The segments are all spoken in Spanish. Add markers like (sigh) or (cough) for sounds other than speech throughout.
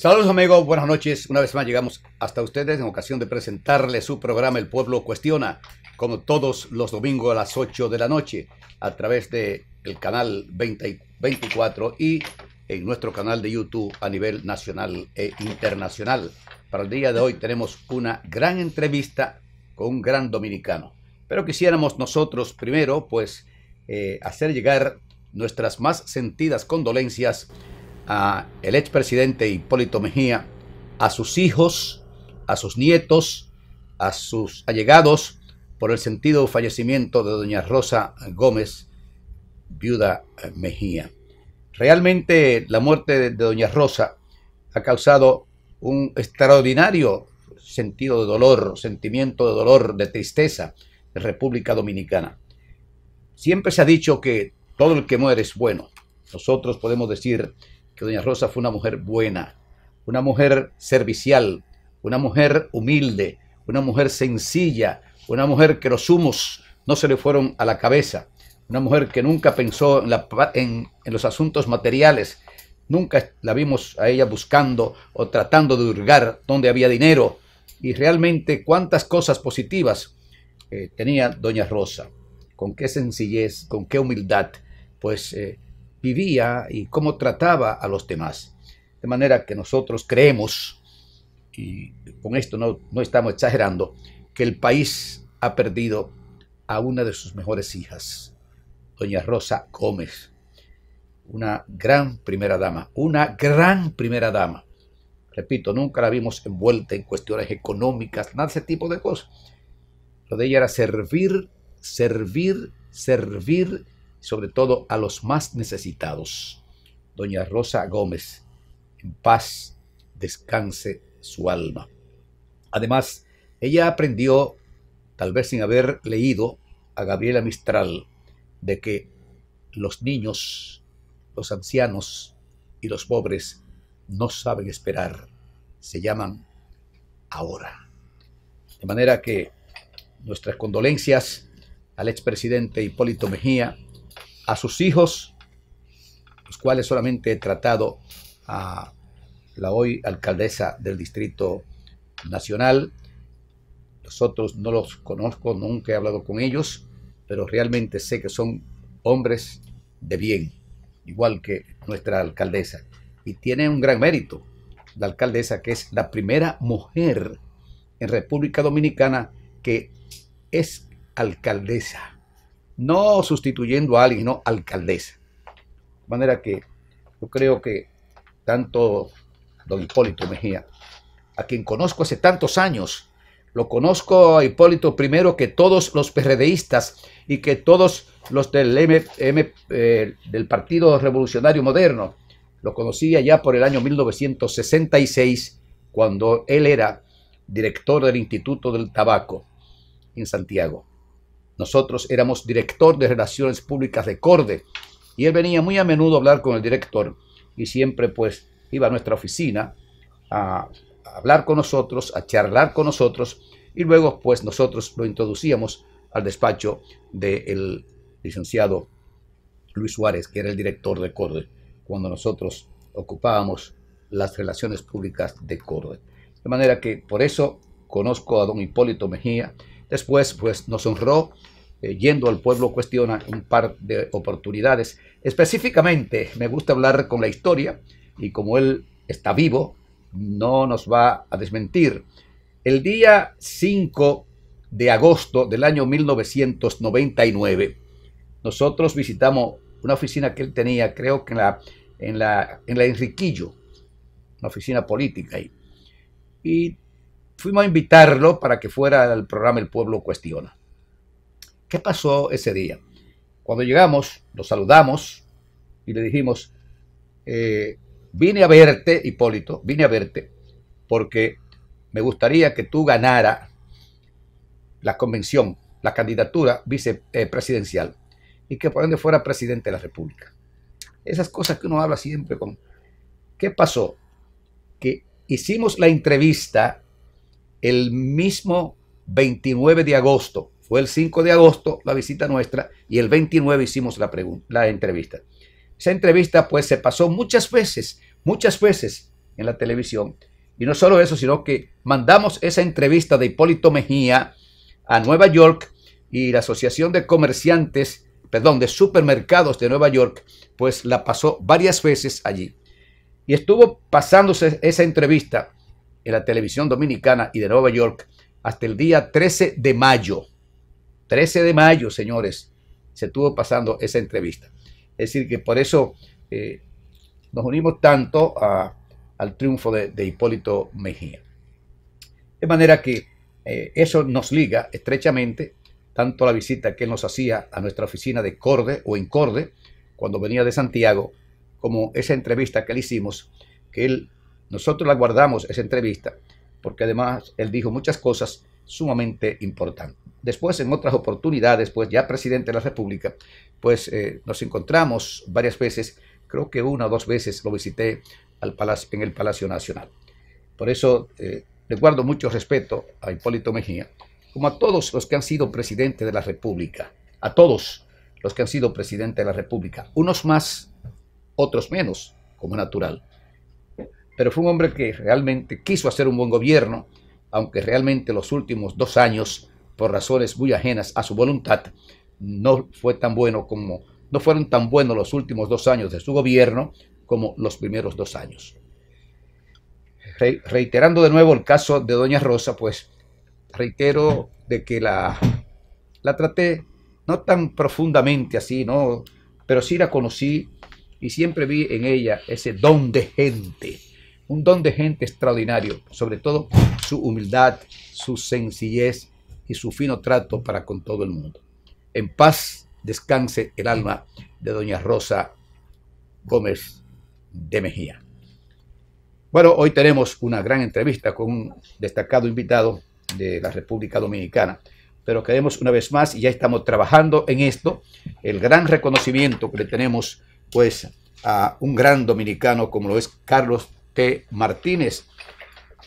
Saludos amigos, buenas noches. Una vez más llegamos hasta ustedes en ocasión de presentarles su programa El Pueblo Cuestiona, como todos los domingos a las 8 de la noche, a través del el canal 24 y en nuestro canal de YouTube a nivel nacional e internacional. Para el día de hoy tenemos una gran entrevista con un gran dominicano. Pero quisiéramos nosotros primero, pues, eh, hacer llegar nuestras más sentidas condolencias a el presidente Hipólito Mejía, a sus hijos, a sus nietos, a sus allegados, por el sentido fallecimiento de doña Rosa Gómez, viuda eh, Mejía. Realmente la muerte de doña Rosa ha causado un extraordinario sentido de dolor, sentimiento de dolor, de tristeza en República Dominicana. Siempre se ha dicho que todo el que muere es bueno. Nosotros podemos decir que Doña Rosa fue una mujer buena, una mujer servicial, una mujer humilde, una mujer sencilla, una mujer que los humos no se le fueron a la cabeza, una mujer que nunca pensó en, los asuntos materiales, nunca la vimos a ella buscando o tratando de hurgar donde había dinero. Y realmente cuántas cosas positivas eh, tenía Doña Rosa, con qué sencillez, con qué humildad, pues... Eh, vivía y cómo trataba a los demás. De manera que nosotros creemos, y con esto no, estamos exagerando, que el país ha perdido a una de sus mejores hijas, doña Rosa Gómez, una gran primera dama, una gran primera dama. Repito, nunca la vimos envuelta en cuestiones económicas, nada de ese tipo de cosas. Lo de ella era servir, servir, servir sobre todo a los más necesitados. Doña Rosa Gómez, en paz descanse su alma. Además, ella aprendió, tal vez sin haber leído a Gabriela Mistral, de que los niños, los ancianos y los pobres no saben esperar, se llaman ahora. De manera que nuestras condolencias al expresidente Hipólito Mejía, a sus hijos, los cuales solamente he tratado a la hoy alcaldesa del Distrito Nacional. Los otros no los conozco, nunca he hablado con ellos, pero realmente sé que son hombres de bien, igual que nuestra alcaldesa. Y tiene un gran mérito la alcaldesa, que es la primera mujer en República Dominicana que es alcaldesa no sustituyendo a alguien, no alcaldesa. De manera que yo creo que tanto don Hipólito Mejía, a quien conozco hace tantos años, lo conozco a Hipólito primero que todos los PRDistas y que todos los del, M, eh, del Partido Revolucionario Moderno. Lo conocía ya por el año 1966, cuando él era director del Instituto del Tabaco en Santiago. Nosotros éramos director de Relaciones Públicas de Corde y él venía muy a menudo a hablar con el director y siempre pues iba a nuestra oficina a, hablar con nosotros, a charlar con nosotros y luego pues nosotros lo introducíamos al despacho del licenciado Luis Suárez, que era el director de Corde, cuando nosotros ocupábamos las relaciones públicas de Corde. De manera que por eso conozco a don Hipólito Mejía Después, pues nos honró eh, yendo al pueblo cuestiona un par de oportunidades. Específicamente, me gusta hablar con la historia y como él está vivo, no nos va a desmentir. El día 5 de agosto del año 1999, nosotros visitamos una oficina que él tenía, creo que en la, en la, en la Enriquillo, una oficina política ahí. Y fuimos a invitarlo para que fuera al programa El Pueblo Cuestiona. ¿Qué pasó ese día? Cuando llegamos, lo saludamos y le dijimos, eh, vine a verte, Hipólito, vine a verte, porque me gustaría que tú ganara la convención, la candidatura vicepresidencial y que por ende fuera presidente de la República. Esas cosas que uno habla siempre con... ¿Qué pasó? Que hicimos la entrevista el mismo 29 de agosto. Fue el 5 de agosto la visita nuestra y el 29 hicimos la, la entrevista. Esa entrevista pues se pasó muchas veces, muchas veces en la televisión. Y no solo eso, sino que mandamos esa entrevista de Hipólito Mejía a Nueva York y la Asociación de Comerciantes, perdón, de Supermercados de Nueva York, pues la pasó varias veces allí. Y estuvo pasándose esa entrevista en la televisión dominicana y de Nueva York hasta el día 13 de mayo. 13 de mayo, señores, se estuvo pasando esa entrevista. Es decir, que por eso eh, nos unimos tanto al triunfo de, Hipólito Mejía. De manera que eh, eso nos liga estrechamente tanto la visita que él nos hacía a nuestra oficina de Corde o en Corde cuando venía de Santiago, como esa entrevista que le hicimos, que él nosotros la guardamos, esa entrevista, porque además él dijo muchas cosas sumamente importantes. Después, en otras oportunidades, pues ya presidente de la República, pues eh, nos encontramos varias veces, creo que una o dos veces lo visité en el Palacio Nacional. Por eso eh, le guardo mucho respeto a Hipólito Mejía, como a todos los que han sido presidente de la República, a todos los que han sido presidente de la República, unos más, otros menos, como natural pero fue un hombre que realmente quiso hacer un buen gobierno, aunque realmente los últimos dos años, por razones muy ajenas a su voluntad, no fue tan bueno como no fueron tan buenos los últimos dos años de su gobierno como los primeros dos años. reiterando de nuevo el caso de Doña Rosa, pues reitero de que la, la traté no tan profundamente así, ¿no? pero sí la conocí y siempre vi en ella ese don de gente un don de gente extraordinario, sobre todo su humildad, su sencillez y su fino trato para con todo el mundo. En paz descanse el alma de doña Rosa Gómez de Mejía. Bueno, hoy tenemos una gran entrevista con un destacado invitado de la República Dominicana, pero queremos una vez más, y ya estamos trabajando en esto, el gran reconocimiento que le tenemos pues a un gran dominicano como lo es Carlos T. Martínez.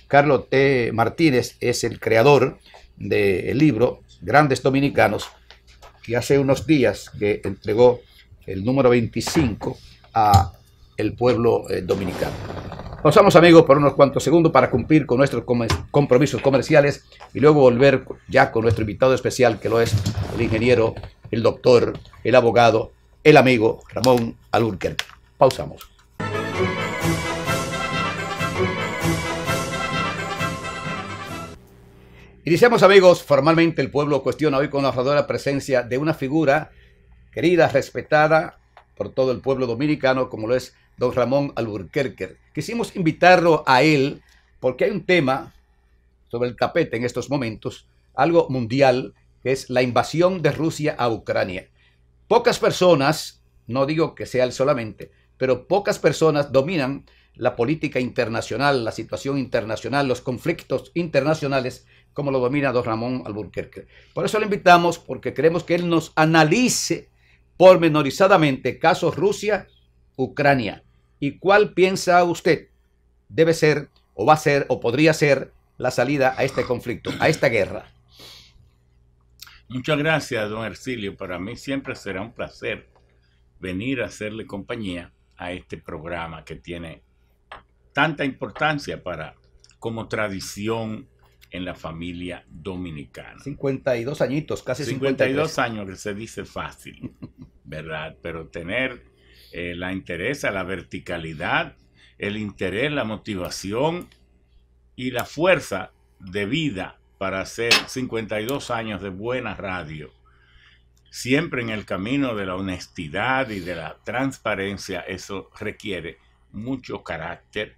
Carlos T. Martínez es el creador del libro Grandes Dominicanos, y hace unos días que entregó el número 25 a el pueblo eh, dominicano. Pausamos amigos por unos cuantos segundos para cumplir con nuestros compromisos comerciales y luego volver ya con nuestro invitado especial que lo es el ingeniero, el doctor, el abogado, el amigo Ramón Alurker. Pausamos. Iniciamos amigos, formalmente el pueblo cuestiona hoy con la presencia de una figura querida, respetada por todo el pueblo dominicano como lo es don Ramón Alburquerque. Quisimos invitarlo a él porque hay un tema sobre el tapete en estos momentos, algo mundial, que es la invasión de Rusia a Ucrania. Pocas personas, no digo que sea él solamente, pero pocas personas dominan la política internacional, la situación internacional, los conflictos internacionales como lo domina don Ramón Alburquerque. Por eso le invitamos, porque queremos que él nos analice pormenorizadamente casos Rusia, Ucrania. ¿Y cuál piensa usted debe ser o va a ser o podría ser la salida a este conflicto, a esta guerra? Muchas gracias, don Ercilio. Para mí siempre será un placer venir a hacerle compañía a este programa que tiene tanta importancia para como tradición en la familia dominicana. 52 añitos, casi 52 años que se dice fácil, (laughs) ¿verdad? Pero tener eh, la interés, la verticalidad, el interés, la motivación y la fuerza de vida para hacer 52 años de buena radio, siempre en el camino de la honestidad y de la transparencia, eso requiere mucho carácter,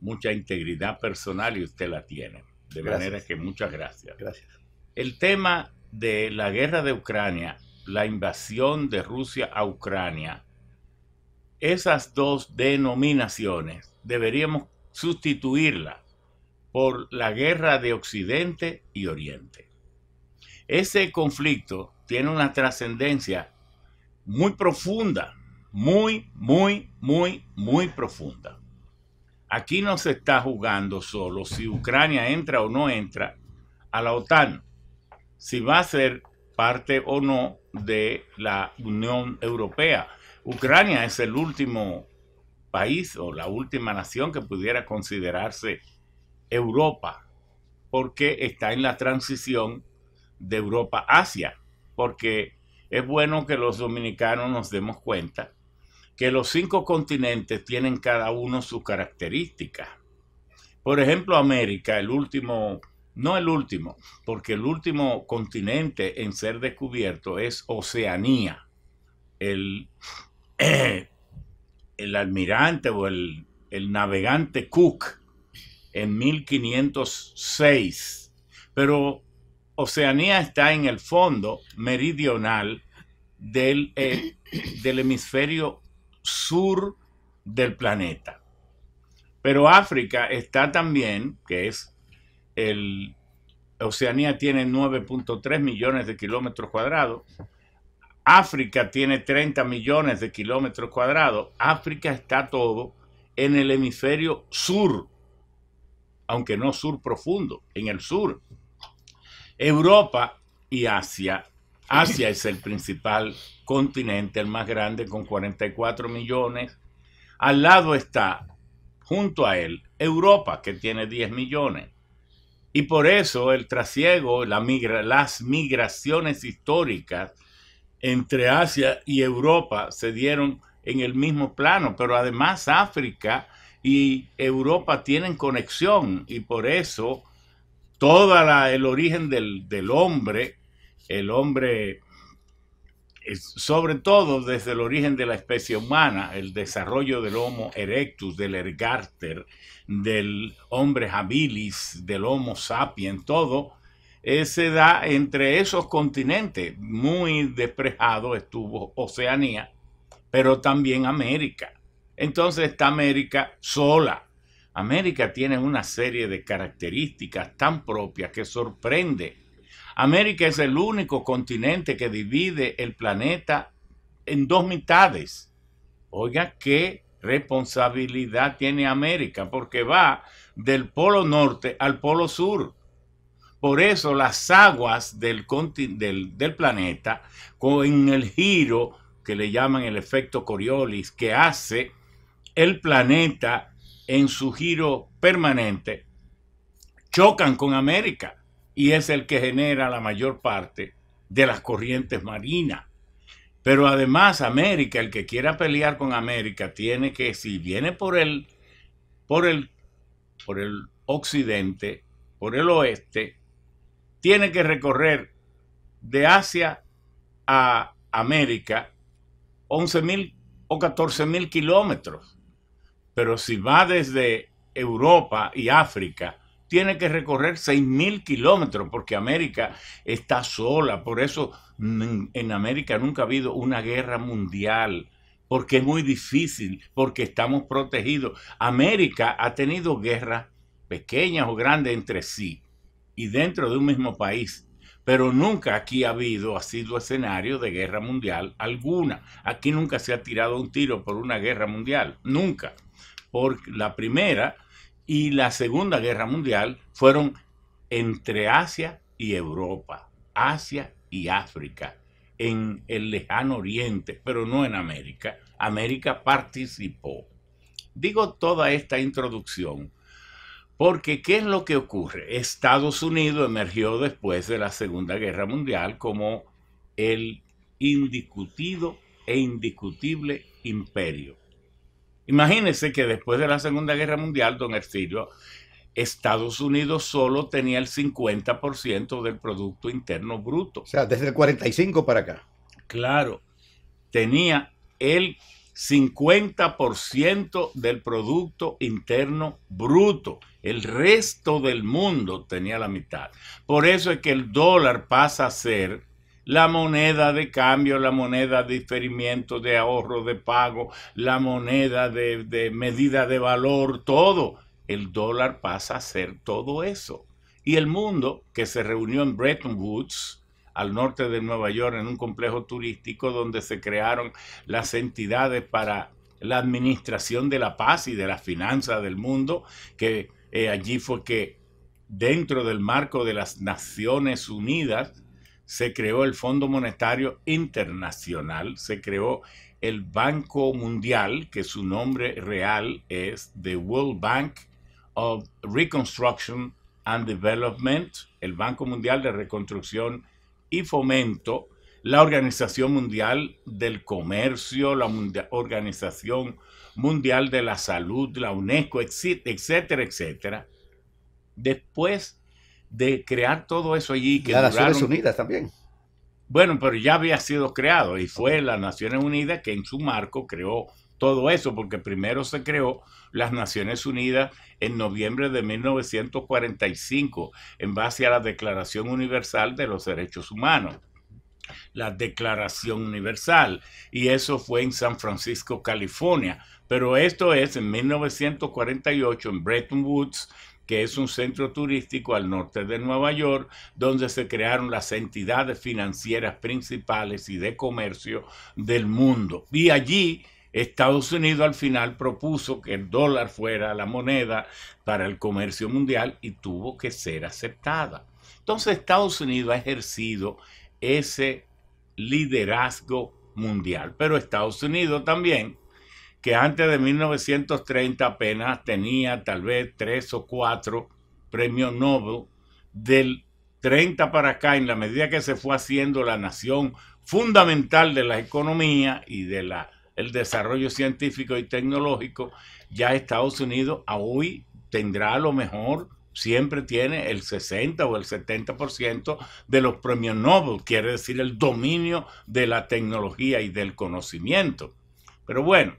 mucha integridad personal y usted la tiene. De manera que muchas gracias. El tema de la guerra de Ucrania, la invasión de Rusia a Ucrania, esas dos denominaciones deberíamos sustituirla por la guerra de Occidente y Oriente. Ese conflicto tiene una trascendencia muy profunda, muy, muy, muy, muy profunda. Aquí no se está jugando solo si Ucrania entra o no entra a la OTAN, si va a ser parte o no de la Unión Europea. Ucrania es el último país o la última nación que pudiera considerarse Europa, porque está en la transición de Europa-Asia, porque es bueno que los dominicanos nos demos cuenta que los cinco continentes tienen cada uno sus característica. Por ejemplo, América, el último, no el último, porque el último continente en ser descubierto es Oceanía. El, (clears throat) el almirante o el, navegante Cook en 1506. Pero Oceanía está en el fondo meridional del, eh, del hemisferio sur del planeta. Pero África está también, que es el... Oceanía tiene 9.3 millones de kilómetros cuadrados, África tiene 30 millones de kilómetros cuadrados. África está todo en el hemisferio sur, aunque no sur profundo, en el sur. Europa y Asia Asia es el principal continente, el más grande, con 44 millones. Al lado está, junto a él, Europa, que tiene 10 millones. Y por eso el trasiego, las migraciones históricas entre Asia y Europa se dieron en el mismo plano, pero además África y Europa tienen conexión y por eso todo el origen del hombre el hombre, sobre todo desde el origen de la especie humana, el desarrollo del Homo erectus, del ergarter, del hombre habilis, del Homo sapiens, todo eh, se da entre esos continentes. Muy desprejado estuvo Oceanía, pero también América. Entonces está América sola. América tiene una serie de características tan propias que sorprende América es el único continente que divide el planeta en dos mitades. Oiga, qué responsabilidad tiene América, porque va del polo norte al polo sur. Por eso las aguas del, del planeta, con el giro que le llaman el efecto Coriolis, que hace el planeta en su giro permanente, chocan con América y es el que genera la mayor parte de las corrientes marinas. Pero además América, el que quiera pelear con América, tiene que, si viene por el, por el, por el occidente, por el oeste, tiene que recorrer de Asia a América 11.000 o 14.000 kilómetros. Pero si va desde Europa y África tiene que recorrer 6.000 kilómetros porque América está sola. Por eso en América nunca ha habido una guerra mundial porque es muy difícil, porque estamos protegidos. América ha tenido guerras pequeñas o grandes entre sí y dentro de un mismo país pero nunca aquí ha habido, ha sido escenario de guerra mundial alguna. Aquí nunca se ha tirado un tiro por una guerra mundial, nunca. Por la primera y la Segunda Guerra Mundial fueron entre Asia y Europa, Asia y África, en el lejano oriente, pero no en América. América participó. Digo toda esta introducción porque ¿qué es lo que ocurre? Estados Unidos emergió después de la Segunda Guerra Mundial como el indiscutido e indiscutible imperio. Imagínese que después de la Segunda Guerra Mundial, don Ercilio, Estados Unidos solo tenía el 50% del Producto Interno Bruto. O sea, desde el 45 para acá. Claro, tenía el 50% del Producto Interno Bruto. El resto del mundo tenía la mitad. Por eso es que el dólar pasa a ser la moneda de cambio, la moneda de diferimiento, de ahorro, de pago, la moneda de, medida de valor, todo. El dólar pasa a ser todo eso. Y el mundo, que se reunió en Bretton Woods, al norte de Nueva York, en un complejo turístico donde se crearon las entidades para la administración de la paz y de las finanzas del mundo, que eh, allí fue que dentro del marco de las Naciones Unidas, se creó el Fondo Monetario Internacional, se creó el Banco Mundial, que su nombre real es The World Bank of Reconstruction and Development, el Banco Mundial de Reconstrucción y Fomento, la Organización Mundial del Comercio, la Organización Mundial de la Salud, la UNESCO, etcétera, etcétera. Después de crear todo eso allí. Que las Naciones Unidas también. Bueno, pero ya había sido creado y fue las Naciones Unidas que en su marco creó todo eso, porque primero se creó las Naciones Unidas en noviembre de 1945 en base a la Declaración Universal de los Derechos Humanos la Declaración Universal, y eso fue en San Francisco, California. Pero esto es en 1948 en Bretton Woods, que es un centro turístico al norte de Nueva York, donde se crearon las entidades financieras principales y de comercio del mundo. Y allí Estados Unidos al final propuso que el dólar fuera la moneda para el comercio mundial y tuvo que ser aceptada. Entonces Estados Unidos ha ejercido ese liderazgo mundial, pero Estados Unidos también que antes de 1930 apenas tenía tal vez tres o cuatro premios Nobel, del 30 para acá, en la medida que se fue haciendo la nación fundamental de la economía y del desarrollo científico y tecnológico, ya Estados Unidos a hoy tendrá lo mejor siempre tiene el 60 o el 70% de los premios Nobel, quiere decir el dominio de la tecnología y del conocimiento. Pero bueno,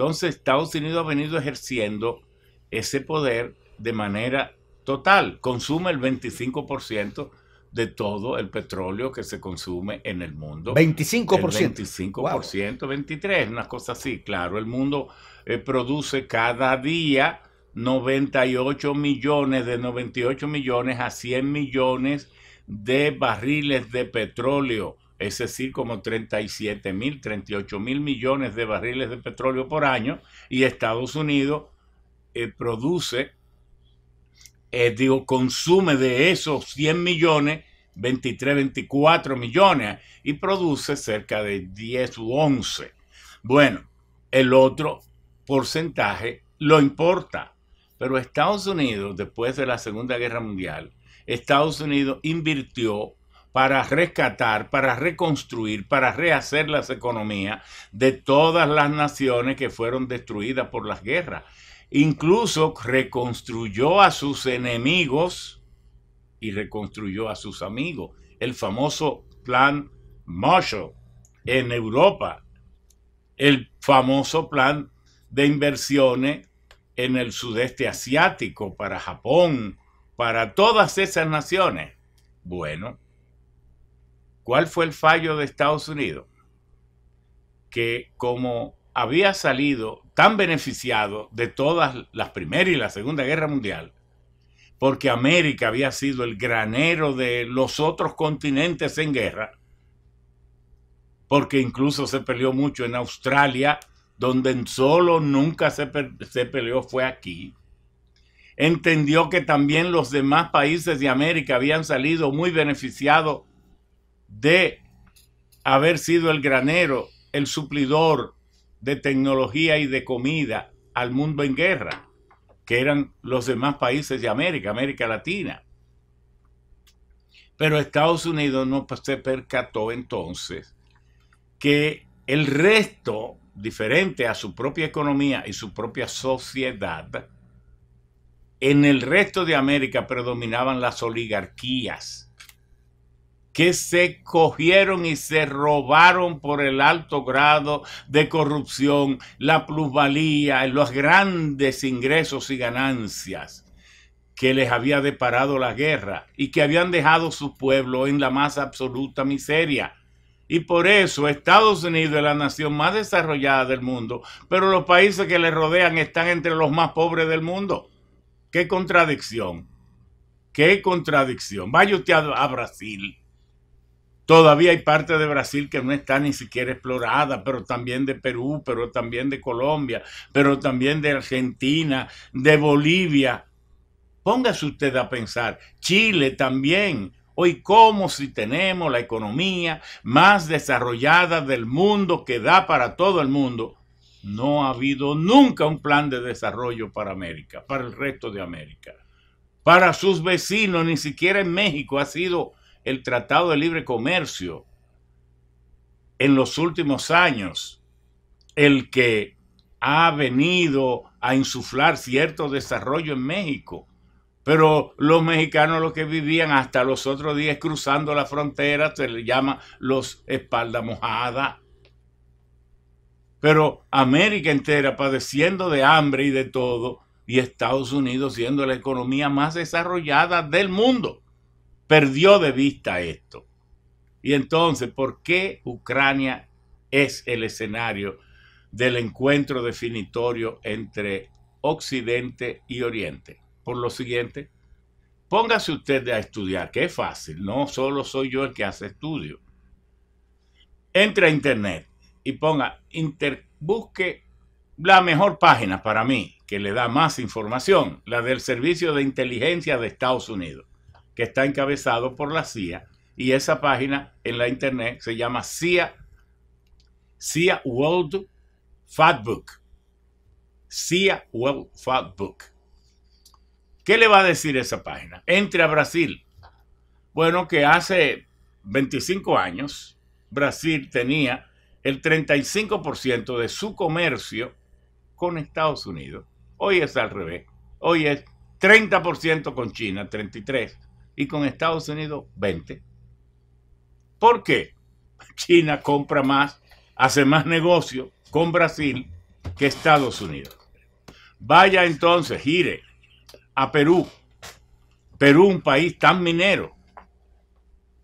entonces Estados Unidos ha venido ejerciendo ese poder de manera total. Consume el 25% de todo el petróleo que se consume en el mundo. 25%. El 25%, 23%, una cosa así. Claro, el mundo eh, produce cada día 98 millones, de 98 millones a 100 millones de barriles de petróleo es decir, como 37 mil, 38 mil millones de barriles de petróleo por año, y Estados Unidos eh, produce, eh, digo, consume de esos 100 millones, 23, 24 millones, y produce cerca de 10 u 11. Bueno, el otro porcentaje lo importa, pero Estados Unidos, después de la Segunda Guerra Mundial, Estados Unidos invirtió para rescatar, para reconstruir, para rehacer las economías de todas las naciones que fueron destruidas por las guerras. Incluso reconstruyó a sus enemigos y reconstruyó a sus amigos. El famoso plan Marshall en Europa, el famoso plan de inversiones en el sudeste asiático, para Japón, para todas esas naciones. Bueno, ¿Cuál fue el fallo de Estados Unidos? Que como había salido tan beneficiado de todas las Primera y la Segunda Guerra Mundial, porque América había sido el granero de los otros continentes en guerra, porque incluso se peleó mucho en Australia, donde solo nunca se, se peleó fue aquí. Entendió que también los demás países de América habían salido muy beneficiados de haber sido el granero, el suplidor de tecnología y de comida al mundo en guerra, que eran los demás países de América, América Latina. Pero Estados Unidos no se percató entonces que el resto, diferente a su propia economía y su propia sociedad, en el resto de América predominaban las oligarquías que se cogieron y se robaron por el alto grado de corrupción, la plusvalía, los grandes ingresos y ganancias que les había deparado la guerra y que habían dejado su pueblo en la más absoluta miseria. Y por eso Estados Unidos es la nación más desarrollada del mundo, pero los países que le rodean están entre los más pobres del mundo. ¡Qué contradicción! ¡Qué contradicción! Vaya usted a, a Brasil Todavía hay parte de Brasil que no está ni siquiera explorada, pero también de Perú, pero también de Colombia, pero también de Argentina, de Bolivia. Póngase usted a pensar, Chile también. Hoy, como si tenemos la economía más desarrollada del mundo que da para todo el mundo? No ha habido nunca un plan de desarrollo para América, para el resto de América. Para sus vecinos, ni siquiera en México ha sido el Tratado de Libre Comercio en los últimos años, el que ha venido a insuflar cierto desarrollo en México. Pero los mexicanos, los que vivían hasta los otros días cruzando la frontera, se les llama los espalda mojada. Pero América entera padeciendo de hambre y de todo, y Estados Unidos siendo la economía más desarrollada del mundo perdió de vista esto. Y entonces, ¿por qué Ucrania es el escenario del encuentro definitorio entre Occidente y Oriente? Por lo siguiente, póngase usted a estudiar, que es fácil, no solo soy yo el que hace estudio. Entre a internet y ponga, busque la mejor página para mí, que le da más información, la del Servicio de Inteligencia de Estados Unidos que está encabezado por la CIA y esa página en la internet se llama CIA, CIA World Book. CIA World Book. ¿Qué le va a decir esa página? Entre a Brasil. Bueno, que hace 25 años Brasil tenía el 35% de su comercio con Estados Unidos. Hoy es al revés. Hoy es 30% con China, 33%, y con Estados Unidos 20. ¿Por qué? China compra más, hace más negocio con Brasil que Estados Unidos. Vaya entonces, gire a Perú. Perú, un país tan minero,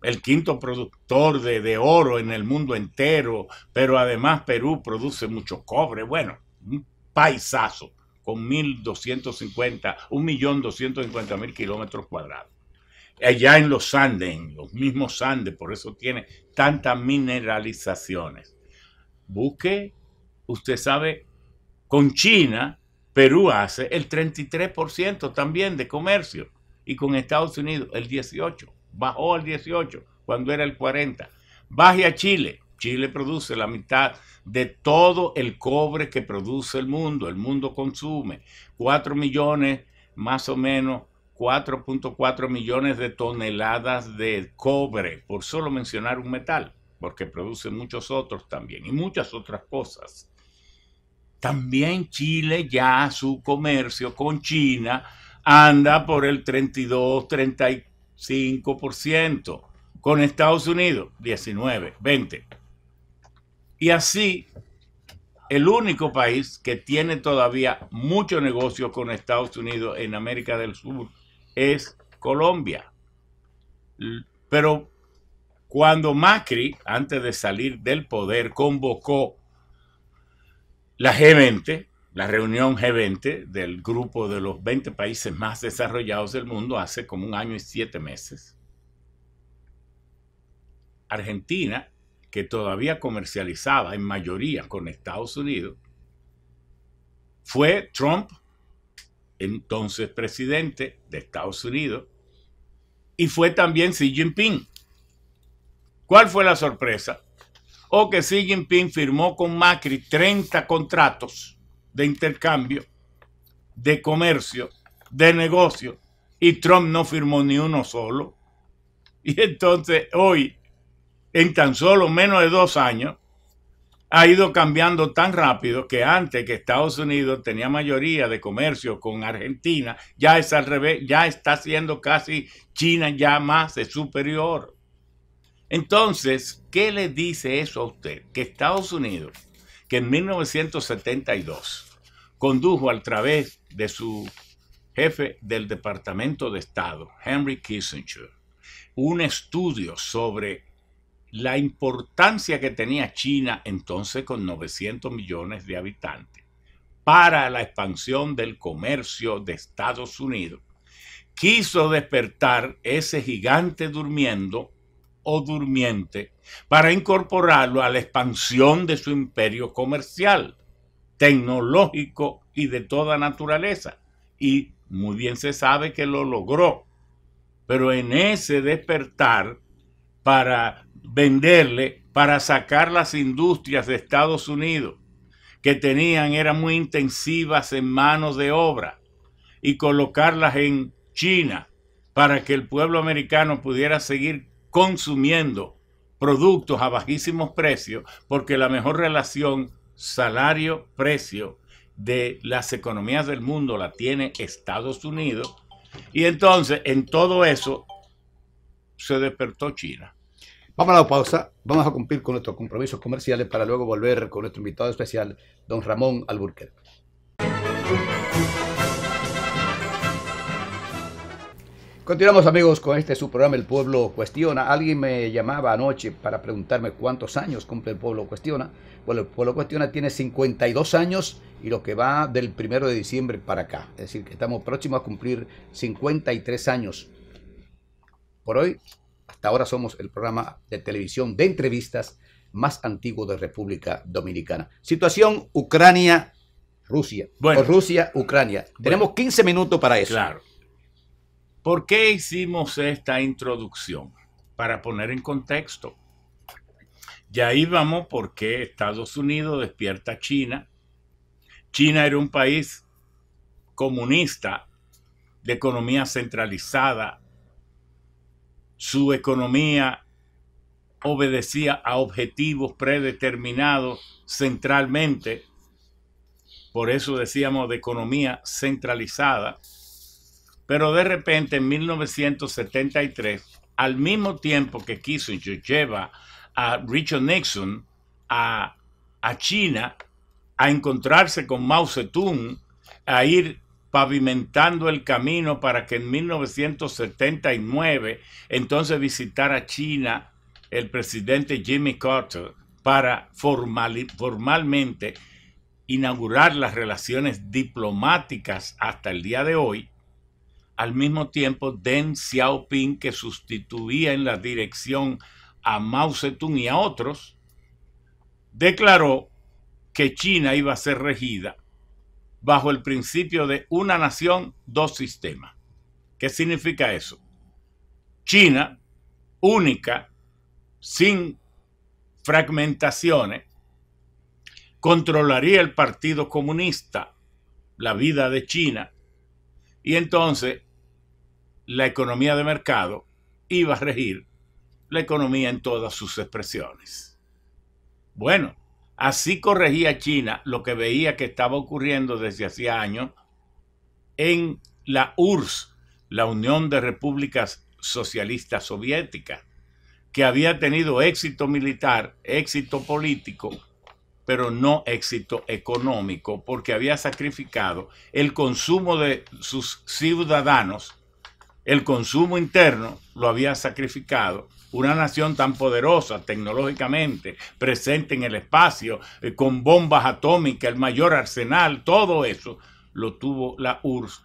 el quinto productor de, de, oro en el mundo entero, pero además Perú produce mucho cobre. Bueno, un paisazo con 1.250, 1.250.000 kilómetros cuadrados allá en los Andes, en los mismos Andes, por eso tiene tantas mineralizaciones. Busque, usted sabe, con China, Perú hace el 33% también de comercio y con Estados Unidos el 18%, bajó al 18% cuando era el 40%. Baje a Chile, Chile produce la mitad de todo el cobre que produce el mundo, el mundo consume 4 millones más o menos 4.4 millones de toneladas de cobre, por solo mencionar un metal, porque produce muchos otros también y muchas otras cosas. También Chile ya su comercio con China anda por el 32, 35%, con Estados Unidos 19, 20. Y así, el único país que tiene todavía mucho negocio con Estados Unidos en América del Sur es Colombia. Pero cuando Macri, antes de salir del poder, convocó la G20, la reunión G20 del grupo de los 20 países más desarrollados del mundo hace como un año y siete meses. Argentina, que todavía comercializaba en mayoría con Estados Unidos, fue Trump entonces presidente de Estados Unidos, y fue también Xi Jinping. ¿Cuál fue la sorpresa? O que Xi Jinping firmó con Macri 30 contratos de intercambio, de comercio, de negocio, y Trump no firmó ni uno solo. Y entonces hoy, en tan solo menos de dos años, ha ido cambiando tan rápido que antes que Estados Unidos tenía mayoría de comercio con Argentina, ya es al revés, ya está siendo casi China ya más superior. Entonces, ¿qué le dice eso a usted? Que Estados Unidos, que en 1972 condujo a través de su jefe del Departamento de Estado, Henry Kissinger, un estudio sobre la importancia que tenía China entonces con 900 millones de habitantes para la expansión del comercio de Estados Unidos, quiso despertar ese gigante durmiendo o durmiente para incorporarlo a la expansión de su imperio comercial, tecnológico y de toda naturaleza. Y muy bien se sabe que lo logró. Pero en ese despertar para venderle para sacar las industrias de Estados Unidos que tenían eran muy intensivas en manos de obra y colocarlas en China para que el pueblo americano pudiera seguir consumiendo productos a bajísimos precios porque la mejor relación salario-precio de las economías del mundo la tiene Estados Unidos y entonces en todo eso se despertó China. Vamos a la pausa, vamos a cumplir con nuestros compromisos comerciales para luego volver con nuestro invitado especial, don Ramón Alburquerque. Continuamos amigos con este su programa El Pueblo Cuestiona. Alguien me llamaba anoche para preguntarme cuántos años cumple el Pueblo Cuestiona. Bueno, el Pueblo Cuestiona tiene 52 años y lo que va del 1 de diciembre para acá. Es decir, que estamos próximos a cumplir 53 años. Por hoy hasta ahora somos el programa de televisión de entrevistas más antiguo de República Dominicana. Situación Ucrania. Rusia. Bueno, Rusia, Ucrania. Tenemos 15 minutos para eso. Claro. ¿Por qué hicimos esta introducción? Para poner en contexto. Ya íbamos porque Estados Unidos despierta a China. China era un país comunista, de economía centralizada, su economía obedecía a objetivos predeterminados centralmente, por eso decíamos de economía centralizada, pero de repente en 1973, al mismo tiempo que Kissinger lleva a Richard Nixon a, a China a encontrarse con Mao Zedong, a ir pavimentando el camino para que en 1979 entonces visitara China el presidente Jimmy Carter para formalmente inaugurar las relaciones diplomáticas hasta el día de hoy, al mismo tiempo Deng Xiaoping, que sustituía en la dirección a Mao Zedong y a otros, declaró que China iba a ser regida bajo el principio de una nación, dos sistemas. ¿Qué significa eso? China, única, sin fragmentaciones, controlaría el Partido Comunista, la vida de China, y entonces la economía de mercado iba a regir la economía en todas sus expresiones. Bueno, Así corregía China lo que veía que estaba ocurriendo desde hacía años en la URSS, la Unión de Repúblicas Socialistas Soviéticas, que había tenido éxito militar, éxito político, pero no éxito económico, porque había sacrificado el consumo de sus ciudadanos el consumo interno lo había sacrificado. Una nación tan poderosa tecnológicamente, presente en el espacio, eh, con bombas atómicas, el mayor arsenal, todo eso lo tuvo la URSS.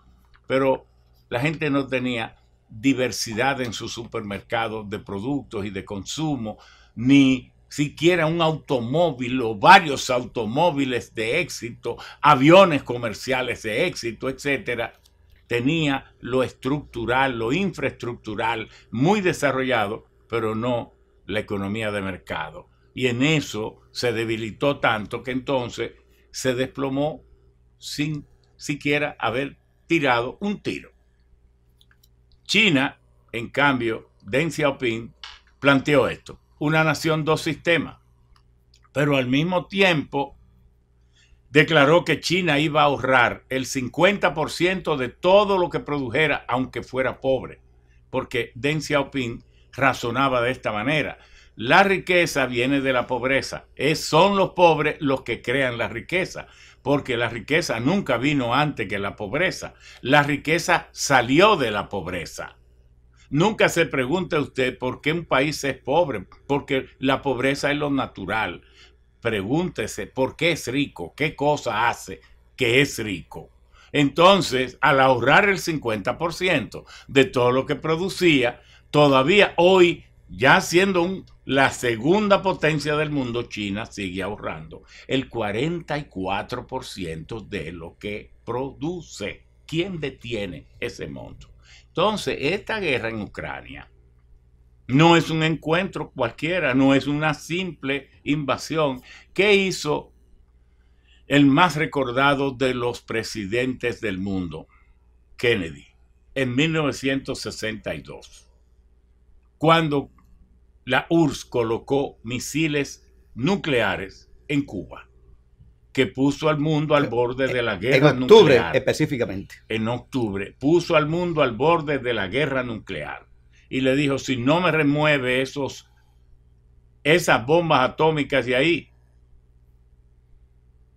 Pero la gente no tenía diversidad en sus supermercados de productos y de consumo, ni siquiera un automóvil o varios automóviles de éxito, aviones comerciales de éxito, etcétera tenía lo estructural, lo infraestructural muy desarrollado, pero no la economía de mercado. Y en eso se debilitó tanto que entonces se desplomó sin siquiera haber tirado un tiro. China, en cambio, Deng Xiaoping planteó esto, una nación, dos sistemas, pero al mismo tiempo declaró que China iba a ahorrar el 50% de todo lo que produjera, aunque fuera pobre, porque Deng Xiaoping razonaba de esta manera. La riqueza viene de la pobreza. Es, son los pobres los que crean la riqueza, porque la riqueza nunca vino antes que la pobreza. La riqueza salió de la pobreza. Nunca se pregunte usted por qué un país es pobre, porque la pobreza es lo natural pregúntese por qué es rico, qué cosa hace que es rico. Entonces, al ahorrar el 50% de todo lo que producía, todavía hoy, ya siendo la segunda potencia del mundo, China sigue ahorrando el 44% de lo que produce. ¿Quién detiene ese monto? Entonces, esta guerra en Ucrania no es un encuentro cualquiera, no es una simple invasión. ¿Qué hizo el más recordado de los presidentes del mundo, Kennedy, en 1962? Cuando la URSS colocó misiles nucleares en Cuba, que puso al mundo al borde de la guerra nuclear. En octubre, específicamente. En octubre, puso al mundo al borde de la guerra nuclear y le dijo, si no me remueve esos, esas bombas atómicas de ahí,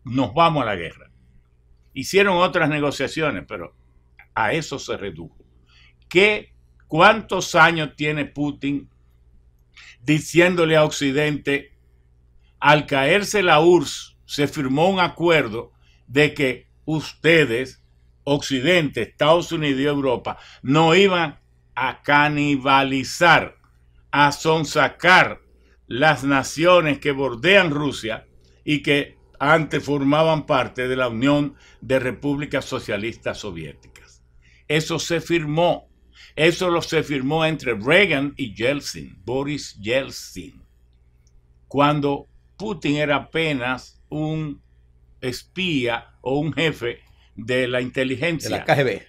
nos vamos a la guerra. Hicieron otras negociaciones, pero a eso se redujo. ¿Qué, ¿Cuántos años tiene Putin diciéndole a Occidente, al caerse la URSS, se firmó un acuerdo de que ustedes, Occidente, Estados Unidos y Europa, no iban a canibalizar, a sonsacar las naciones que bordean Rusia y que antes formaban parte de la Unión de Repúblicas Socialistas Soviéticas. Eso se firmó, eso lo se firmó entre Reagan y Yeltsin, Boris Yeltsin, cuando Putin era apenas un espía o un jefe de la inteligencia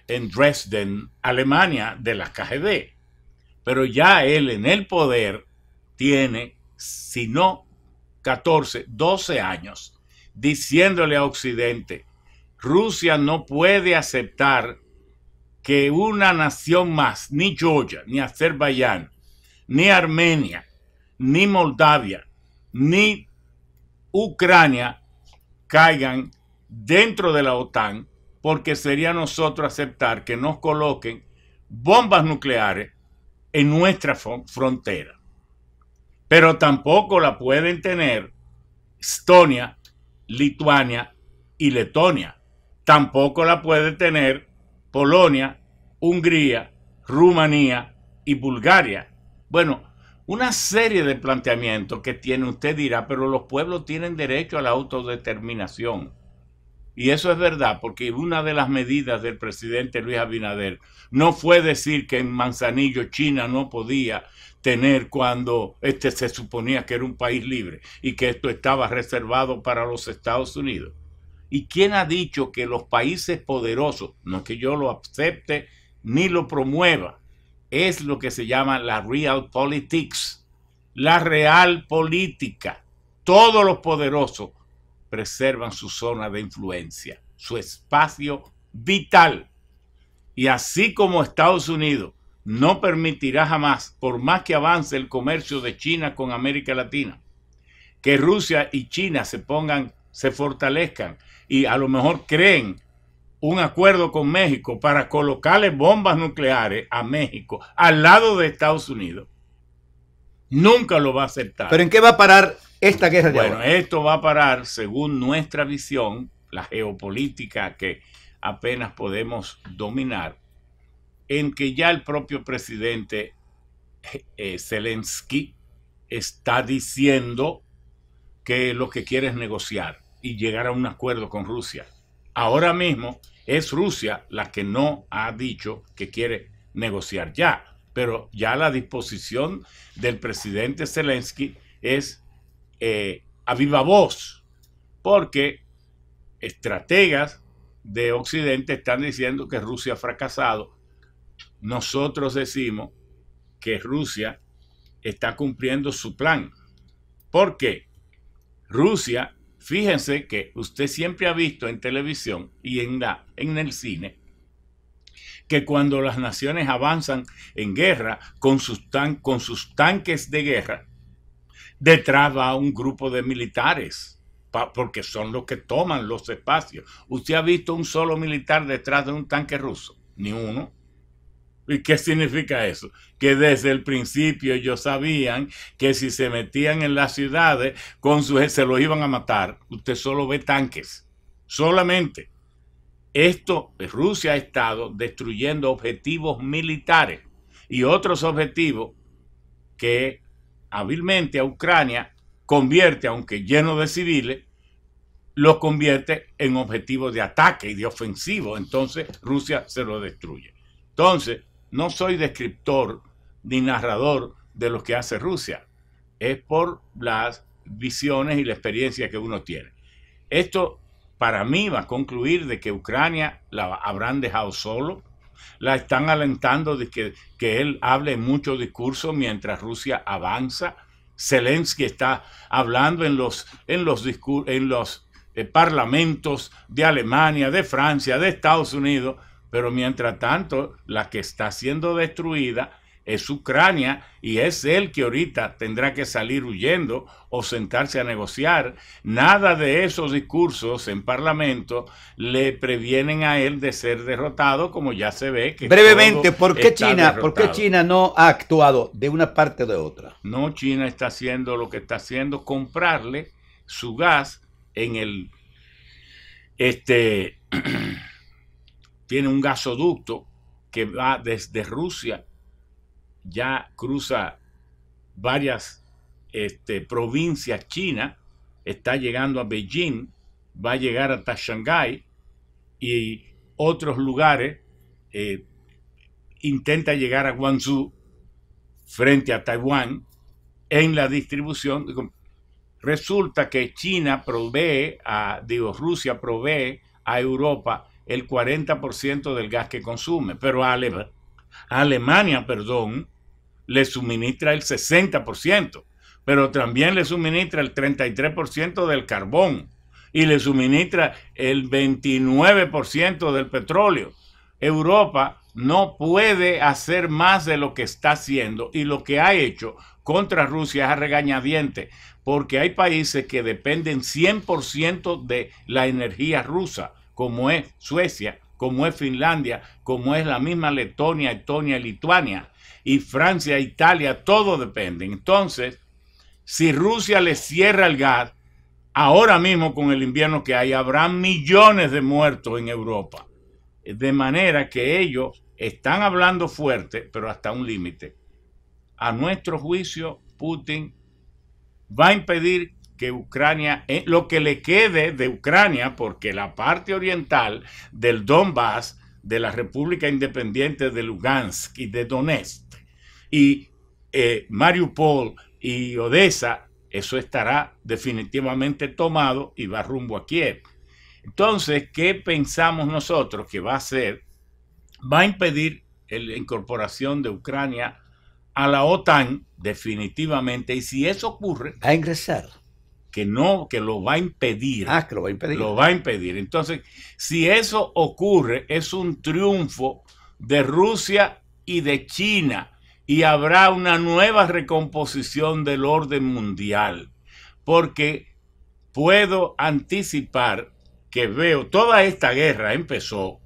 en Dresden, Alemania, de la KGB. Pero ya él en el poder tiene, si no 14, 12 años, diciéndole a Occidente, Rusia no puede aceptar que una nación más, ni Georgia, ni Azerbaiyán, ni Armenia, ni Moldavia, ni Ucrania caigan dentro de la OTAN porque sería nosotros aceptar que nos coloquen bombas nucleares en nuestra frontera. Pero tampoco la pueden tener Estonia, Lituania y Letonia. Tampoco la puede tener Polonia, Hungría, Rumanía y Bulgaria. Bueno, una serie de planteamientos que tiene, usted dirá, pero los pueblos tienen derecho a la autodeterminación. Y eso es verdad, porque una de las medidas del presidente Luis Abinader no fue decir que en Manzanillo China no podía tener cuando este se suponía que era un país libre y que esto estaba reservado para los Estados Unidos. ¿Y quién ha dicho que los países poderosos, no es que yo lo acepte ni lo promueva, es lo que se llama la real politics, la real política? Todos los poderosos preservan su zona de influencia, su espacio vital. Y así como Estados Unidos no permitirá jamás, por más que avance el comercio de China con América Latina, que Rusia y China se pongan, se fortalezcan y a lo mejor creen un acuerdo con México para colocarle bombas nucleares a México al lado de Estados Unidos. Nunca lo va a aceptar. Pero ¿en qué va a parar guerra Bueno, esto va a parar, según nuestra visión, la geopolítica que apenas podemos dominar, en que ya el propio presidente eh, Zelensky está diciendo que lo que quiere es negociar y llegar a un acuerdo con Rusia. Ahora mismo es Rusia la que no ha dicho que quiere negociar ya, pero ya la disposición del presidente Zelensky es eh, a viva voz, porque estrategas de Occidente están diciendo que Rusia ha fracasado. Nosotros decimos que Rusia está cumpliendo su plan. porque Rusia, fíjense que usted siempre ha visto en televisión y en, en el cine que cuando las naciones avanzan en guerra con sus, tan, con sus tanques de guerra, Detrás va un grupo de militares, porque son los que toman los espacios. ¿Usted ha visto un solo militar detrás de un tanque ruso? Ni uno. ¿Y qué significa eso? Que desde el principio ellos sabían que si se metían en las ciudades, con su, se los iban a matar. Usted solo ve tanques, solamente. Esto, Rusia ha estado destruyendo objetivos militares y otros objetivos que hábilmente a Ucrania, convierte, aunque lleno de civiles, lo convierte en objetivo de ataque y de ofensivo. Entonces Rusia se lo destruye. Entonces, no soy descriptor ni narrador de lo que hace Rusia. Es por las visiones y la experiencia que uno tiene. Esto para mí va a concluir de que Ucrania la habrán dejado solo, la están alentando de que, él hable mucho discurso mientras Rusia avanza. Zelensky está hablando en los, en los, en los eh, parlamentos de Alemania, de Francia, de Estados Unidos, pero mientras tanto la que está siendo destruida es Ucrania y es él que ahorita tendrá que salir huyendo o sentarse a negociar. Nada de esos discursos en Parlamento le previenen a él de ser derrotado, como ya se ve que... Brevemente, ¿por qué, China, ¿por qué China no ha actuado de una parte o de otra? No, China está haciendo lo que está haciendo, comprarle su gas en el... Este, (clears throat) tiene un gasoducto que va desde Rusia ya cruza varias este, provincias chinas, está llegando a Beijing, va a llegar hasta Shanghái y otros lugares, eh, intenta llegar a Guangzhou frente a Taiwán en la distribución. Resulta que China provee, a, digo, Rusia provee a Europa el 40% del gas que consume, pero Alemania, perdón, le suministra el 60%, pero también le suministra el 33% del carbón y le suministra el 29% del petróleo. Europa no puede hacer más de lo que está haciendo y lo que ha hecho contra Rusia es a regañadiente, porque hay países que dependen 100% de la energía rusa, como es Suecia, como es Finlandia, como es la misma Letonia, Estonia, Lituania y Francia, Italia, todo depende. Entonces, si Rusia le cierra el gas, ahora mismo con el invierno que hay, habrá millones de muertos en Europa. De manera que ellos están hablando fuerte, pero hasta un límite. A nuestro juicio, Putin va a impedir que Ucrania, eh, lo que le quede de Ucrania, porque la parte oriental del Donbass, de la República Independiente de Lugansk y de Donetsk, y eh, Mariupol y Odessa, eso estará definitivamente tomado y va rumbo a Kiev. Entonces, ¿qué pensamos nosotros que va a ser? Va a impedir la incorporación de Ucrania a la OTAN definitivamente y si eso ocurre... Va a ingresar. Que no, que lo va a impedir. Ah, que lo va a impedir. Lo va a impedir. Entonces, si eso ocurre, es un triunfo de Rusia y de China y habrá una nueva recomposición del orden mundial, porque puedo anticipar que veo, toda esta guerra empezó,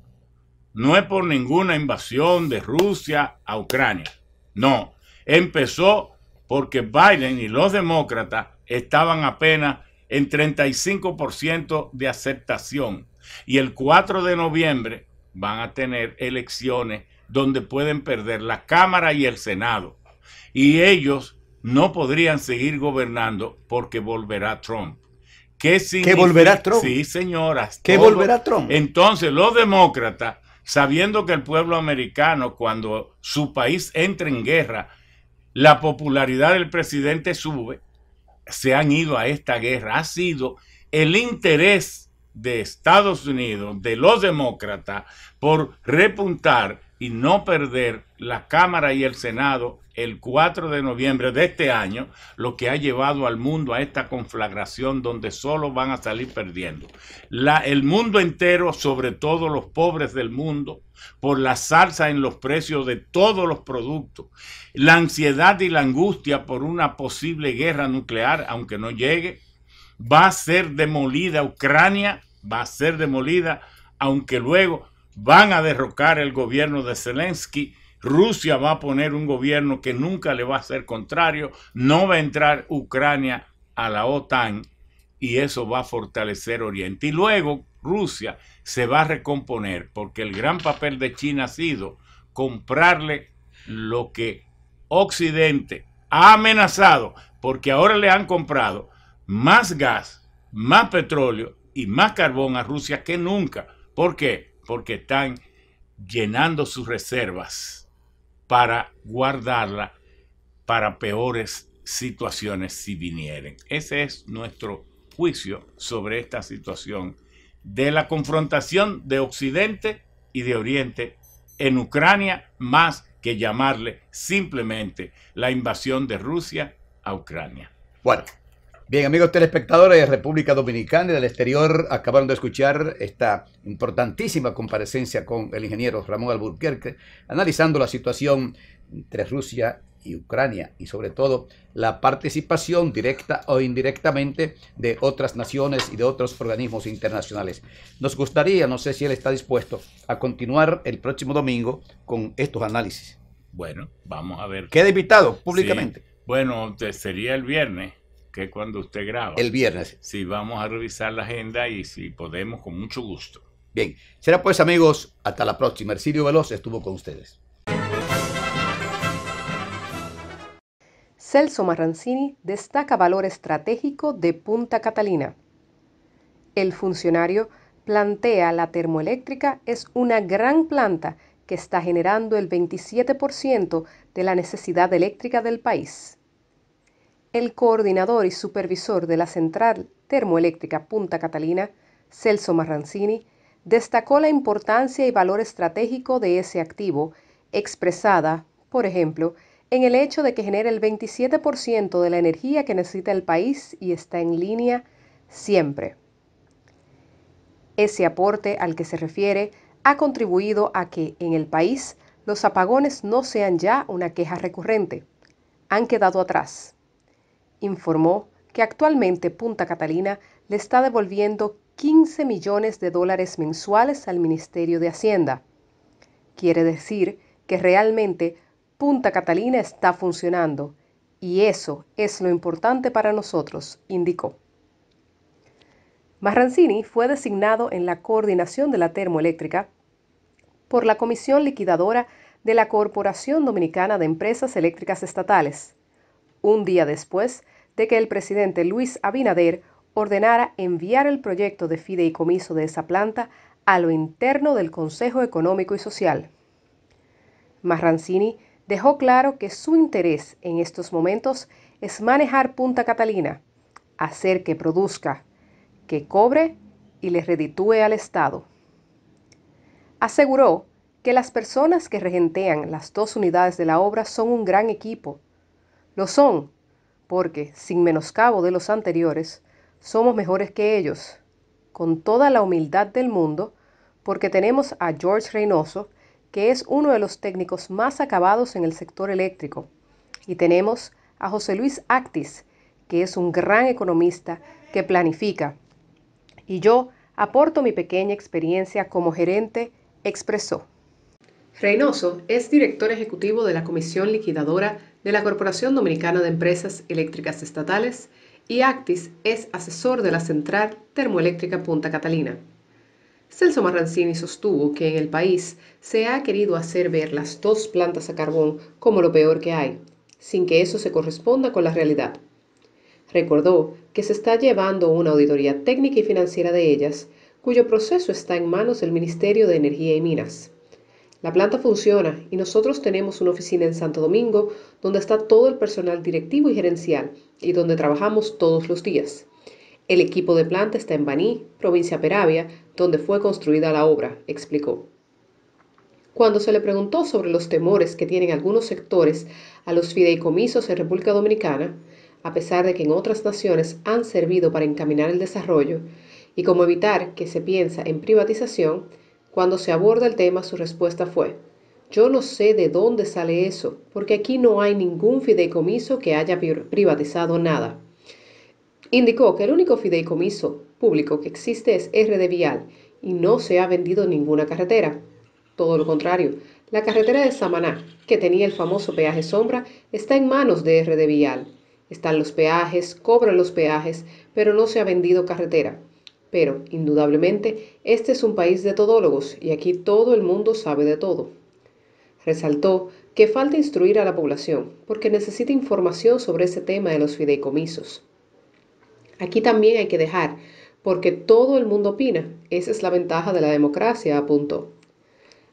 no es por ninguna invasión de Rusia a Ucrania, no, empezó porque Biden y los demócratas estaban apenas en 35% de aceptación y el 4 de noviembre van a tener elecciones donde pueden perder la Cámara y el Senado. Y ellos no podrían seguir gobernando porque volverá Trump. ¿Qué significa? ¿Que volverá Trump? Sí, señoras. ¿Que volverá Trump? Entonces, los demócratas, sabiendo que el pueblo americano, cuando su país entra en guerra, la popularidad del presidente sube, se han ido a esta guerra. Ha sido el interés de Estados Unidos, de los demócratas, por repuntar y no perder la Cámara y el Senado el 4 de noviembre de este año, lo que ha llevado al mundo a esta conflagración donde solo van a salir perdiendo. La, el mundo entero, sobre todo los pobres del mundo, por la salsa en los precios de todos los productos, la ansiedad y la angustia por una posible guerra nuclear, aunque no llegue, va a ser demolida Ucrania, va a ser demolida, aunque luego van a derrocar el gobierno de Zelensky. Rusia va a poner un gobierno que nunca le va a ser contrario. No va a entrar Ucrania a la OTAN y eso va a fortalecer Oriente. Y luego Rusia se va a recomponer porque el gran papel de China ha sido comprarle lo que Occidente ha amenazado, porque ahora le han comprado más gas, más petróleo y más carbón a Rusia que nunca. ¿Por qué? porque están llenando sus reservas para guardarla para peores situaciones si vinieren. Ese es nuestro juicio sobre esta situación de la confrontación de Occidente y de Oriente en Ucrania, más que llamarle simplemente la invasión de Rusia a Ucrania. Bien, amigos telespectadores de República Dominicana y del exterior, acabaron de escuchar esta importantísima comparecencia con el ingeniero Ramón Alburquerque, analizando la situación entre Rusia y Ucrania y sobre todo la participación directa o indirectamente de otras naciones y de otros organismos internacionales. Nos gustaría, no sé si él está dispuesto, a continuar el próximo domingo con estos análisis. Bueno, vamos a ver. Queda invitado públicamente. Bueno, sería el viernes que cuando usted graba. El viernes. Sí, vamos a revisar la agenda y si podemos, con mucho gusto. Bien, será pues amigos, hasta la próxima. Ercilio Veloz estuvo con ustedes. Celso Marrancini destaca valor estratégico de Punta Catalina. El funcionario plantea la termoeléctrica es una gran planta que está generando el 27% de la necesidad eléctrica del país el coordinador y supervisor de la central termoeléctrica Punta Catalina, Celso Marrancini, destacó la importancia y valor estratégico de ese activo, expresada, por ejemplo, en el hecho de que genera el 27% de la energía que necesita el país y está en línea siempre. Ese aporte al que se refiere ha contribuido a que en el país los apagones no sean ya una queja recurrente. Han quedado atrás informó que actualmente Punta Catalina le está devolviendo 15 millones de dólares mensuales al Ministerio de Hacienda. Quiere decir que realmente Punta Catalina está funcionando y eso es lo importante para nosotros, indicó. Marrancini fue designado en la coordinación de la termoeléctrica por la Comisión Liquidadora de la Corporación Dominicana de Empresas Eléctricas Estatales, un día después de que el presidente Luis Abinader ordenara enviar el proyecto de fideicomiso de esa planta a lo interno del Consejo Económico y Social. Marrancini dejó claro que su interés en estos momentos es manejar Punta Catalina, hacer que produzca, que cobre y le reditúe al Estado. Aseguró que las personas que regentean las dos unidades de la obra son un gran equipo lo son, porque, sin menoscabo de los anteriores, somos mejores que ellos, con toda la humildad del mundo, porque tenemos a George Reynoso, que es uno de los técnicos más acabados en el sector eléctrico, y tenemos a José Luis Actis, que es un gran economista que planifica, y yo aporto mi pequeña experiencia como gerente, expresó. Reynoso es director ejecutivo de la Comisión Liquidadora de la Corporación Dominicana de Empresas Eléctricas Estatales y Actis es asesor de la central termoeléctrica Punta Catalina. Celso Marrancini sostuvo que en el país se ha querido hacer ver las dos plantas a carbón como lo peor que hay, sin que eso se corresponda con la realidad. Recordó que se está llevando una auditoría técnica y financiera de ellas, cuyo proceso está en manos del Ministerio de Energía y Minas. La planta funciona y nosotros tenemos una oficina en Santo Domingo donde está todo el personal directivo y gerencial y donde trabajamos todos los días. El equipo de planta está en Baní, provincia Peravia, donde fue construida la obra, explicó. Cuando se le preguntó sobre los temores que tienen algunos sectores a los fideicomisos en República Dominicana, a pesar de que en otras naciones han servido para encaminar el desarrollo, y cómo evitar que se piensa en privatización, cuando se aborda el tema, su respuesta fue, yo no sé de dónde sale eso, porque aquí no hay ningún fideicomiso que haya privatizado nada. Indicó que el único fideicomiso público que existe es RD Vial y no se ha vendido ninguna carretera. Todo lo contrario, la carretera de Samaná, que tenía el famoso peaje sombra, está en manos de RD Vial. Están los peajes, cobran los peajes, pero no se ha vendido carretera. Pero, indudablemente, este es un país de todólogos y aquí todo el mundo sabe de todo. Resaltó que falta instruir a la población, porque necesita información sobre ese tema de los fideicomisos. Aquí también hay que dejar, porque todo el mundo opina. Esa es la ventaja de la democracia, apuntó.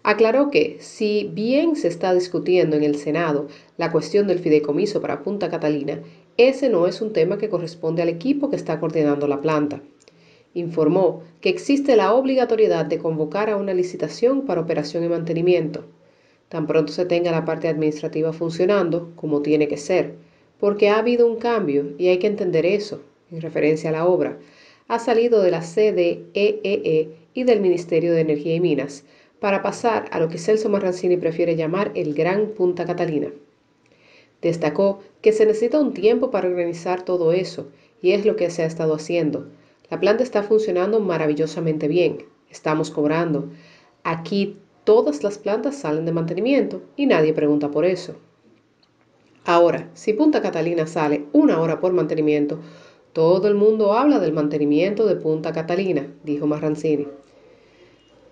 Aclaró que, si bien se está discutiendo en el Senado la cuestión del fideicomiso para Punta Catalina, ese no es un tema que corresponde al equipo que está coordinando la planta informó que existe la obligatoriedad de convocar a una licitación para operación y mantenimiento, tan pronto se tenga la parte administrativa funcionando como tiene que ser, porque ha habido un cambio y hay que entender eso en referencia a la obra. Ha salido de la EEE e e y del Ministerio de Energía y Minas para pasar a lo que Celso Marrancini prefiere llamar el Gran Punta Catalina. Destacó que se necesita un tiempo para organizar todo eso y es lo que se ha estado haciendo. La planta está funcionando maravillosamente bien. Estamos cobrando. Aquí todas las plantas salen de mantenimiento y nadie pregunta por eso. Ahora, si Punta Catalina sale una hora por mantenimiento, todo el mundo habla del mantenimiento de Punta Catalina, dijo Marrancini.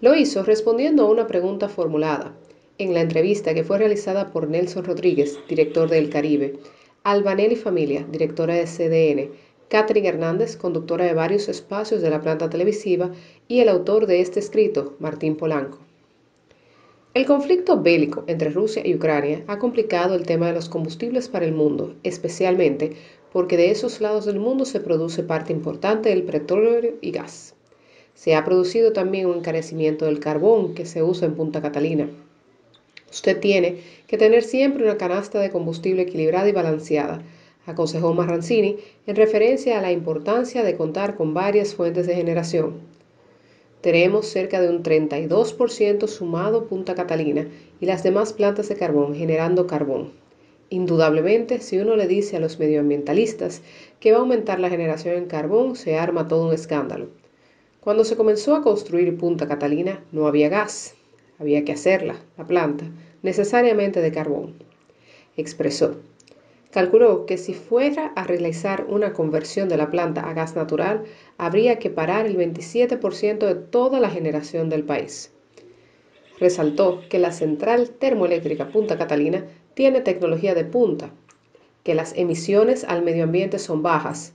Lo hizo respondiendo a una pregunta formulada en la entrevista que fue realizada por Nelson Rodríguez, director del Caribe, Albanelli Familia, directora de CDN, Catherine Hernández, conductora de varios espacios de la planta televisiva, y el autor de este escrito, Martín Polanco. El conflicto bélico entre Rusia y Ucrania ha complicado el tema de los combustibles para el mundo, especialmente porque de esos lados del mundo se produce parte importante del petróleo y gas. Se ha producido también un encarecimiento del carbón que se usa en Punta Catalina. Usted tiene que tener siempre una canasta de combustible equilibrada y balanceada, aconsejó Marrancini en referencia a la importancia de contar con varias fuentes de generación. Tenemos cerca de un 32% sumado Punta Catalina y las demás plantas de carbón generando carbón. Indudablemente, si uno le dice a los medioambientalistas que va a aumentar la generación en carbón, se arma todo un escándalo. Cuando se comenzó a construir Punta Catalina no había gas, había que hacerla, la planta, necesariamente de carbón. Expresó, calculó que si fuera a realizar una conversión de la planta a gas natural, habría que parar el 27% de toda la generación del país. Resaltó que la central termoeléctrica Punta Catalina tiene tecnología de punta, que las emisiones al medio ambiente son bajas.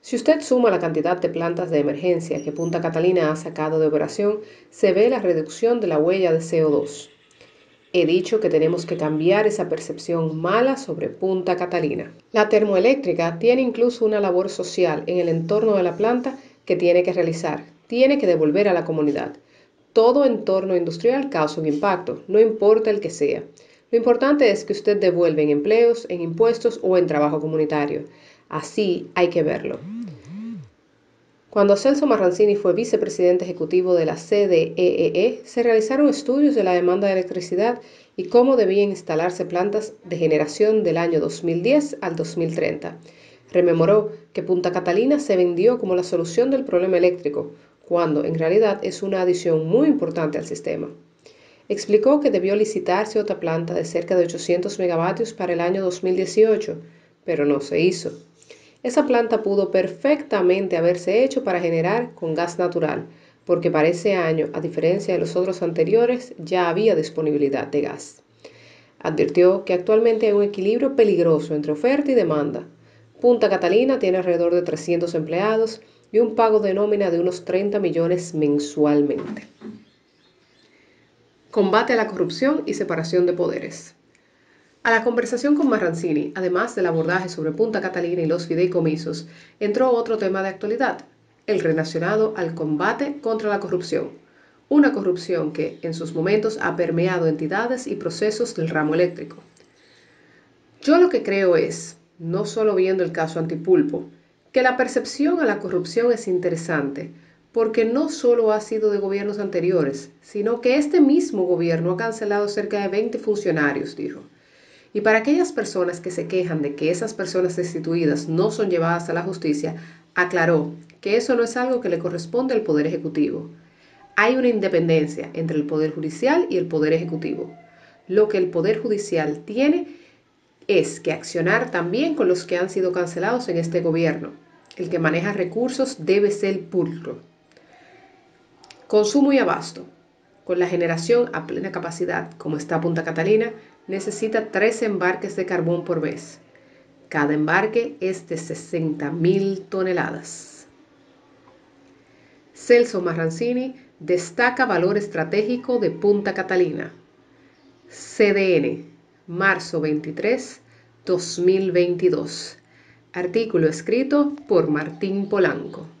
Si usted suma la cantidad de plantas de emergencia que Punta Catalina ha sacado de operación, se ve la reducción de la huella de CO2. He dicho que tenemos que cambiar esa percepción mala sobre Punta Catalina. La termoeléctrica tiene incluso una labor social en el entorno de la planta que tiene que realizar. Tiene que devolver a la comunidad. Todo entorno industrial causa un impacto, no importa el que sea. Lo importante es que usted devuelva en empleos, en impuestos o en trabajo comunitario. Así hay que verlo. Cuando Celso Marrancini fue vicepresidente ejecutivo de la CDEE, e e, se realizaron estudios de la demanda de electricidad y cómo debían instalarse plantas de generación del año 2010 al 2030. Rememoró que Punta Catalina se vendió como la solución del problema eléctrico, cuando en realidad es una adición muy importante al sistema. Explicó que debió licitarse otra planta de cerca de 800 megavatios para el año 2018, pero no se hizo. Esa planta pudo perfectamente haberse hecho para generar con gas natural, porque para ese año, a diferencia de los otros anteriores, ya había disponibilidad de gas. Advirtió que actualmente hay un equilibrio peligroso entre oferta y demanda. Punta Catalina tiene alrededor de 300 empleados y un pago de nómina de unos 30 millones mensualmente. Combate a la corrupción y separación de poderes. A la conversación con Marrancini, además del abordaje sobre Punta Catalina y los fideicomisos, entró otro tema de actualidad, el relacionado al combate contra la corrupción. Una corrupción que en sus momentos ha permeado entidades y procesos del ramo eléctrico. Yo lo que creo es, no solo viendo el caso antipulpo, que la percepción a la corrupción es interesante, porque no solo ha sido de gobiernos anteriores, sino que este mismo gobierno ha cancelado cerca de 20 funcionarios, dijo. Y para aquellas personas que se quejan de que esas personas destituidas no son llevadas a la justicia, aclaró que eso no es algo que le corresponde al Poder Ejecutivo. Hay una independencia entre el Poder Judicial y el Poder Ejecutivo. Lo que el Poder Judicial tiene es que accionar también con los que han sido cancelados en este gobierno. El que maneja recursos debe ser pulcro. Consumo y abasto. Con la generación a plena capacidad, como está Punta Catalina, necesita tres embarques de carbón por vez. Cada embarque es de 60.000 toneladas. Celso Marrancini destaca valor estratégico de Punta Catalina. CDN, marzo 23, 2022. Artículo escrito por Martín Polanco.